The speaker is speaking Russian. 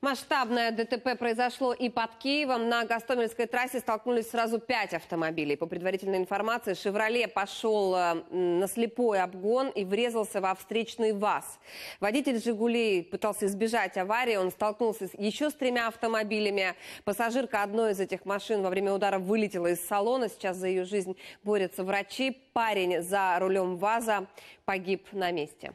Масштабное ДТП произошло и под Киевом. На Гастомельской трассе столкнулись сразу пять автомобилей. По предварительной информации, «Шевроле» пошел э, на слепой обгон и врезался во встречный ВАЗ. Водитель «Жигулей» пытался избежать аварии. Он столкнулся еще с тремя автомобилями. Пассажирка одной из этих машин во время удара вылетела из салона. Сейчас за ее жизнь борются врачи. Парень за рулем ВАЗа погиб на месте.